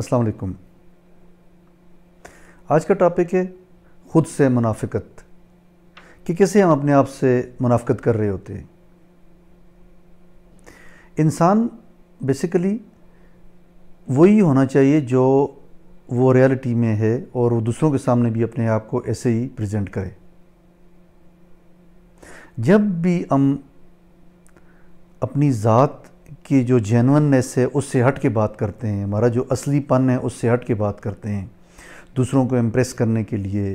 अस्सलाम वालेकुम आज का टॉपिक है ख़ुद से मुनाफ़त कि कैसे हम अपने आप से मुनाफ़त कर रहे होते हैं इंसान बेसिकली वही होना चाहिए जो वो रियलिटी में है और वो दूसरों के सामने भी अपने आप को ऐसे ही प्रेजेंट करे जब भी हम अपनी ज़ात की जो जेनवननेस है उससे हट के बात करते हैं हमारा जो असलीपन है उससे हट के बात करते हैं दूसरों को इम्प्रेस करने के लिए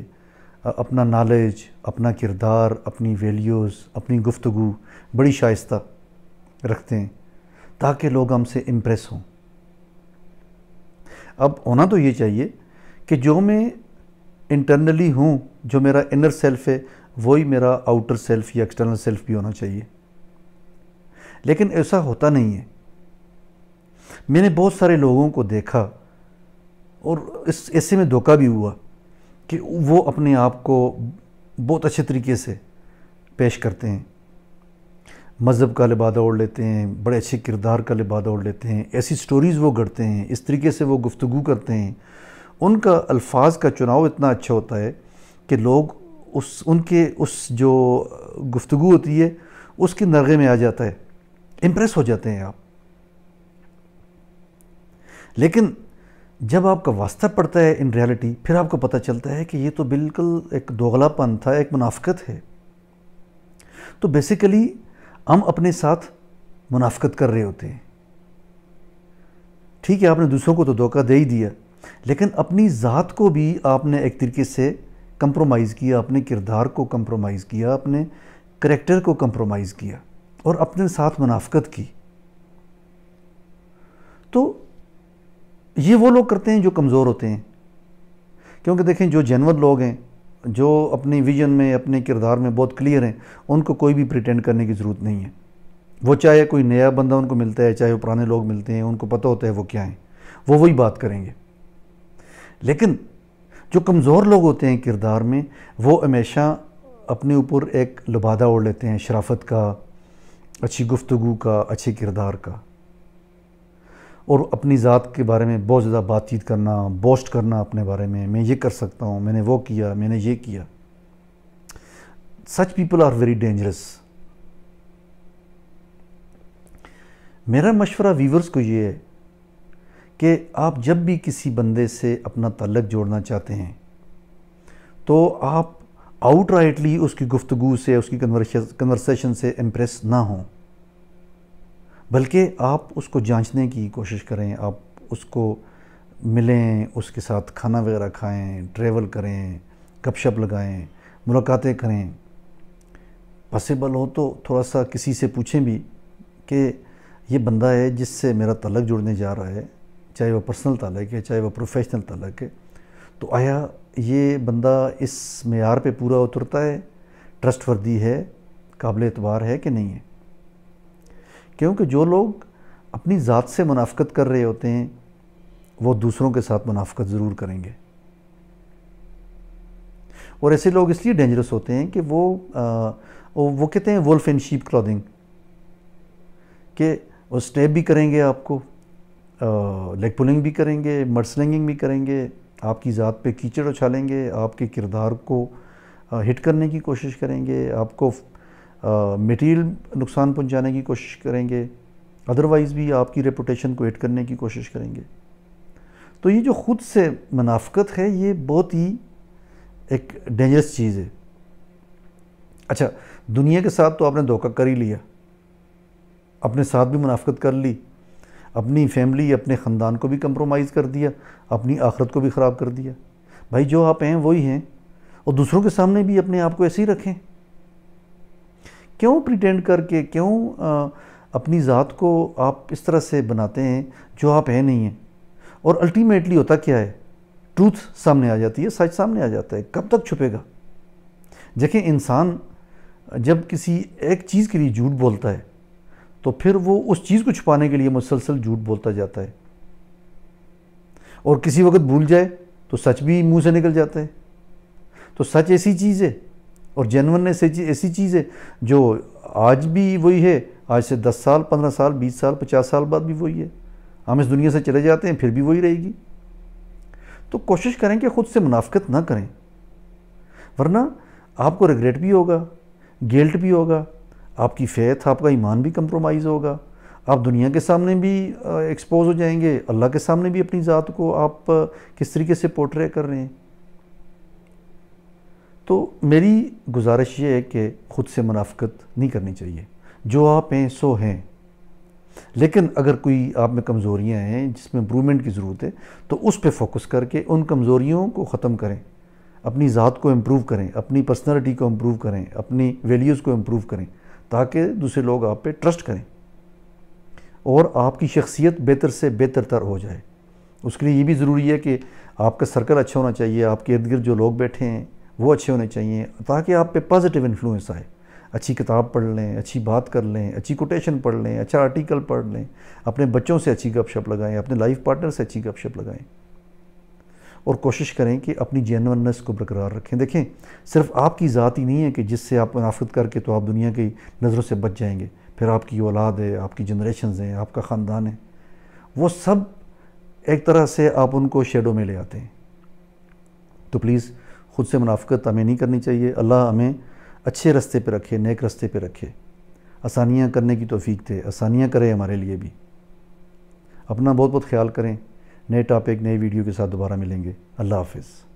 अपना नॉलेज अपना किरदार अपनी वैल्यूज़ अपनी गुफ्तु बड़ी शाइस्त रखते हैं ताकि लोग हमसे इम्प्रेस हों अब होना तो ये चाहिए कि जो मैं इंटरनली हूँ जो मेरा इनर सेल्फ है वही मेरा आउटर सेल्फ या एक्सटर्नल सेल्फ भी होना चाहिए लेकिन ऐसा होता नहीं है मैंने बहुत सारे लोगों को देखा और इस ऐसे में धोखा भी हुआ कि वो अपने आप को बहुत अच्छे तरीके से पेश करते हैं मज़हब का लिबादा ओढ़ लेते हैं बड़े अच्छे किरदार का लिबादा ओढ़ लेते हैं ऐसी स्टोरीज़ वो गढ़ते हैं इस तरीके से वो गुफ्तु करते हैं उनका अल्फाज का चुनाव इतना अच्छा होता है कि लोग उस उनके उस जो गुफ्तु होती है उसके नरगे में आ जाता है इम्प्रेस हो जाते हैं आप लेकिन जब आपका वास्ता पड़ता है इन रियलिटी फिर आपको पता चलता है कि ये तो बिल्कुल एक दोगलापन था एक मुनाफ्त है तो बेसिकली हम अपने साथ मुनाफ़त कर रहे होते हैं ठीक है आपने दूसरों को तो धोखा दे ही दिया लेकिन अपनी ज़ात को भी आपने एक तरीके से कंप्रोमाइज़ किया अपने किरदार को कंप्रोमाइज़ किया अपने करेक्टर को कंप्रोमाइज़ किया और अपने साथ मुनाफ्त की तो ये वो लोग करते हैं जो कमज़ोर होते हैं क्योंकि देखें जो जेनवन लोग हैं जो अपने विजन में अपने किरदार में बहुत क्लियर हैं उनको कोई भी प्रिटेंड करने की ज़रूरत नहीं है वो चाहे कोई नया बंदा उनको मिलता है चाहे वो पुराने लोग मिलते हैं उनको पता होता है वो क्या हैं वो वही बात करेंगे लेकिन जो कमज़ोर लोग होते हैं किरदार में वो हमेशा अपने ऊपर एक लबादा ओढ़ लेते हैं शराफत का अच्छी गुफ्तु का अच्छे किरदार का और अपनी ज़ात के बारे में बहुत ज़्यादा बातचीत करना बोस्ट करना अपने बारे में मैं ये कर सकता हूँ मैंने वो किया मैंने ये किया such people are very dangerous मेरा मशवरा वीवर्स को ये है कि आप जब भी किसी बंदे से अपना तल्लक जोड़ना चाहते हैं तो आप आउटराइटली उसकी गुफ्तगु से उसकी कन्वर्सेशन से इम्प्रेस ना हों बल्कि आप उसको जांचने की कोशिश करें आप उसको मिलें उसके साथ खाना वगैरह खाएं ट्रेवल करें गपशप लगाएं मुलाकातें करें पॉसिबल हो तो थोड़ा सा किसी से पूछें भी कि ये बंदा है जिससे मेरा तलक जुड़ने जा रहा है चाहे वह पर्सनल तलक है चाहे वह प्रोफेशनल तलक है तो आया ये बंदा इस मैार पे पूरा उतरता है ट्रस्ट वर्दी है काबिल एतबार है कि नहीं है क्योंकि जो लोग अपनी ज़ात से मुनाफ़त कर रहे होते हैं वो दूसरों के साथ मुनाफ़त ज़रूर करेंगे और ऐसे लोग इसलिए डेंजरस होते हैं कि वो आ, वो कहते हैं वुल्फ एंड शीप क्लॉदिंग कि वो स्टेप भी करेंगे आपको लेग पुलिंग भी करेंगे मर्सलिंगिंग भी करेंगे आपकी ज़ात पे कीचड़ उछालेंगे आपके किरदार को हिट करने की कोशिश करेंगे आपको मटेरियल नुकसान पहुंचाने की कोशिश करेंगे अदरवाइज़ भी आपकी रेपुटेशन को हिट करने की कोशिश करेंगे तो ये जो ख़ुद से मुनाफ़त है ये बहुत ही एक डेंजरस चीज़ है अच्छा दुनिया के साथ तो आपने धोखा कर ही लिया अपने साथ भी मुनाफ़त कर ली अपनी फैमिली अपने ख़ानदान को भी कंप्रोमाइज़ कर दिया अपनी आखरत को भी ख़राब कर दिया भाई जो आप हैं वही हैं और दूसरों के सामने भी अपने आप को ऐसे ही रखें क्यों प्रिटेंड करके क्यों आ, अपनी ज़ात को आप इस तरह से बनाते हैं जो आप हैं नहीं हैं और अल्टीमेटली होता क्या है ट्रूथ सामने आ जाती है सच सामने आ जाता है कब तक छुपेगा देखें इंसान जब किसी एक चीज़ के लिए झूठ बोलता है तो फिर वो उस चीज़ को छुपाने के लिए मुसलसल झूठ बोलता जाता है और किसी वक्त भूल जाए तो सच भी मुंह से निकल जाता है तो सच ऐसी चीज़ है और जेनवननेस ऐसी चीज़ है जो आज भी वही है आज से दस साल पंद्रह साल बीस साल पचास साल बाद भी वही है हम इस दुनिया से चले जाते हैं फिर भी वही रहेगी तो कोशिश करें कि ख़ुद से मुनाफ्त ना करें वरना आपको रिग्रेट भी होगा गिल्ट भी होगा आपकी फेथ आपका ईमान भी कम्प्रोमाइज़ होगा आप दुनिया के सामने भी एक्सपोज हो जाएंगे अल्लाह के सामने भी अपनी ज़ात को आप किस तरीके से पोट्रे कर रहे हैं तो मेरी गुजारिश ये है कि ख़ुद से मुनाफ्त नहीं करनी चाहिए जो आप हैं सो हैं लेकिन अगर कोई आप में कमज़ोरियाँ हैं जिसमें इम्प्रूवमेंट की ज़रूरत है तो उस पर फोकस करके उन कमज़ोरियों को ख़त्म करें अपनी ज़ात को इम्प्रूव करें अपनी पर्सनैलिटी को इम्प्रूव करें अपनी वैल्यूज़ को इम्प्रूव करें ताकि दूसरे लोग आप पे ट्रस्ट करें और आपकी शख्सियत बेहतर से बेहतर तर हो जाए उसके लिए ये भी ज़रूरी है कि आपका सर्कल अच्छा होना चाहिए आपके इर्द गिर्द जो लोग बैठे हैं वो अच्छे होने चाहिए ताकि आप पे पॉजिटिव इन्फ्लुएंस आए अच्छी किताब पढ़ लें अच्छी बात कर लें अच्छी कोटेशन पढ़ लें अच्छा आर्टिकल पढ़ लें अपने बच्चों से अच्छी गपशप लगाएं अपने लाइफ पार्टनर से अच्छी गपशप लगाएं और कोशिश करें कि अपनी जेनवननेस को बरकरार रखें देखें सिर्फ आपकी ज़ात ही नहीं है कि जिससे आप मुनाफत करके तो आप दुनिया की नज़रों से बच जाएंगे फिर आपकी औलाद है आपकी जनरेशन हैं आपका ख़ानदान है वो सब एक तरह से आप उनको शेडो में ले आते हैं तो प्लीज़ ख़ुद से मुनाफ़त हमें नहीं करनी चाहिए अल्लाह हमें अच्छे रस्ते पर रखे नेक रस्ते पर रखे आसानियाँ करने की तोफ़ी थे आसानियाँ करें हमारे लिए भी अपना बहुत बहुत ख्याल करें नए टॉपिक नए वीडियो के साथ दोबारा मिलेंगे अल्लाह हाफिज़